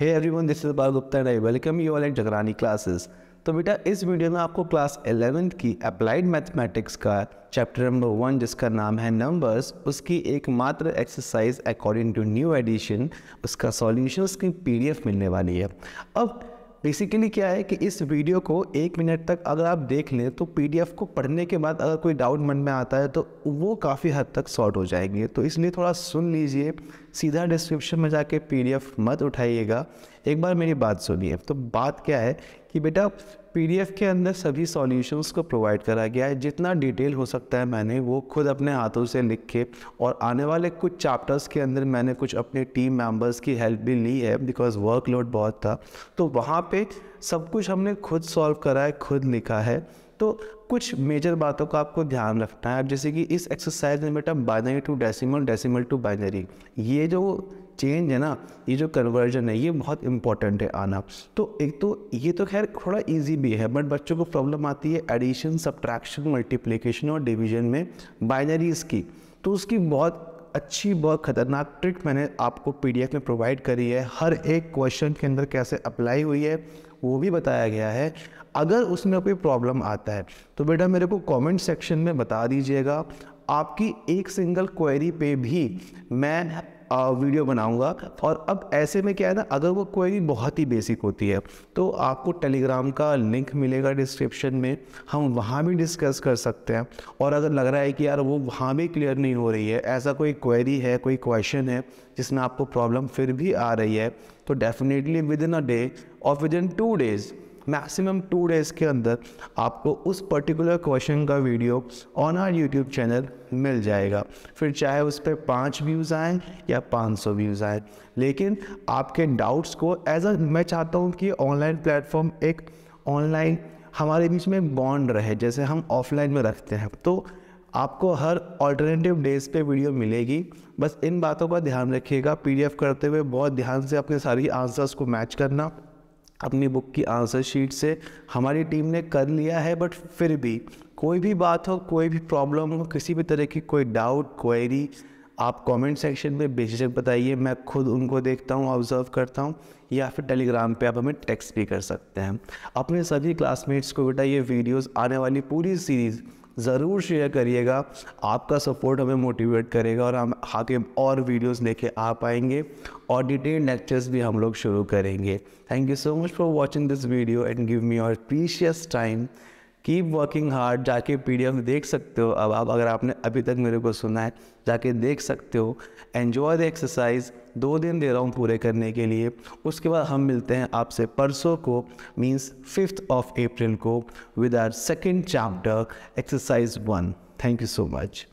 hey everyone this is Bal Gupta and I welcome you all and Jagrani classes तो बेटा इस video में आपको क्लास एलेवेंथ की अप्लाइड मैथमेटिक्स का चैप्टर नंबर वन जिसका नाम है नंबर्स उसकी एक मात्र exercise according to new edition उसका पी डी एफ मिलने वाली है अब बेसिकली क्या है कि इस वीडियो को एक मिनट तक अगर आप देख लें तो पी को पढ़ने के बाद अगर कोई डाउट मन में आता है तो वो काफ़ी हद तक सॉल्व हो जाएंगे तो इसलिए थोड़ा सुन लीजिए सीधा डिस्क्रिप्शन में जाके पी मत उठाइएगा एक बार मेरी बात सुनिए तो बात क्या है कि बेटा पीडीएफ के अंदर सभी सॉल्यूशंस को प्रोवाइड करा गया है जितना डिटेल हो सकता है मैंने वो खुद अपने हाथों से लिख के और आने वाले कुछ चैप्टर्स के अंदर मैंने कुछ अपने टीम मेंबर्स की हेल्प भी ली है बिकॉज वर्कलोड बहुत था तो वहाँ पे सब कुछ हमने खुद सॉल्व करा है खुद लिखा है तो कुछ मेजर बातों का आपको ध्यान रखना है अब जैसे कि इस एक्सरसाइज में बेटा binary to decimal decimal to binary ये जो चेंज है ना ये जो कन्वर्जन है ये बहुत इंपॉर्टेंट है आना तो एक तो ये तो खैर थोड़ा इजी भी है बट बच्चों को प्रॉब्लम आती है एडिशन सब्ट्रैक्शन मल्टीप्लिकेशन और डिवीजन में बाइनरीज की तो उसकी बहुत अच्छी बहुत खतरनाक ट्रिक मैंने आपको पीडीएफ में प्रोवाइड करी है हर एक क्वेश्चन के अंदर कैसे अप्लाई हुई है वो भी बताया गया है अगर उसमें कोई प्रॉब्लम आता है तो बेटा मेरे को कमेंट सेक्शन में बता दीजिएगा आपकी एक सिंगल क्वेरी पे भी मैं वीडियो बनाऊंगा और अब ऐसे में क्या है ना अगर वो क्वेरी बहुत ही बेसिक होती है तो आपको टेलीग्राम का लिंक मिलेगा डिस्क्रिप्शन में हम वहाँ भी डिस्कस कर सकते हैं और अगर लग रहा है कि यार वो वहाँ भी क्लियर नहीं हो रही है ऐसा कोई क्वेरी है कोई क्वेश्चन है जिसमें आपको प्रॉब्लम फिर भी आ रही है तो definitely within a day और within two days maximum two days के अंदर आपको उस पर्टिकुलर क्वेश्चन का video on our YouTube channel मिल जाएगा फिर चाहे उस पर पाँच व्यूज़ आए या पाँच सौ व्यूज़ आए लेकिन आपके डाउट्स को एज अ मैं चाहता हूँ कि ऑनलाइन प्लेटफॉर्म एक ऑनलाइन हमारे बीच में बॉन्ड रहे जैसे हम ऑफलाइन में रखते हैं तो आपको हर ऑल्टरनेटिव डेज पे वीडियो मिलेगी बस इन बातों का ध्यान रखिएगा पीडीएफ करते हुए बहुत ध्यान से अपने सारी आंसर्स को मैच करना अपनी बुक की आंसर शीट से हमारी टीम ने कर लिया है बट फिर भी कोई भी बात हो कोई भी प्रॉब्लम हो किसी भी तरह की कोई डाउट क्वेरी आप कमेंट सेक्शन में बेझिझक बताइए मैं खुद उनको देखता हूँ ऑब्ज़र्व करता हूँ या फिर टेलीग्राम पे आप हमें टेक्स्ट भी कर सकते हैं अपने सभी क्लासमेट्स को बेटा ये वीडियोस आने वाली पूरी सीरीज़ ज़रूर शेयर करिएगा आपका सपोर्ट हमें मोटिवेट करेगा और हम आगे और वीडियोस लेके आ पाएंगे और डिटेल लेक्चर्स भी हम लोग शुरू करेंगे thank you so much for watching this video and give me your precious time keep working hard जाके पी देख सकते हो अब आप अगर आपने अभी तक मेरे को सुना है जाके देख सकते हो एन्जॉय द एक्सरसाइज दो दिन दे रहा हूँ पूरे करने के लिए उसके बाद हम मिलते हैं आपसे परसों को मीन्स फिफ्थ ऑफ अप्रैल को with our second chapter exercise one thank you so much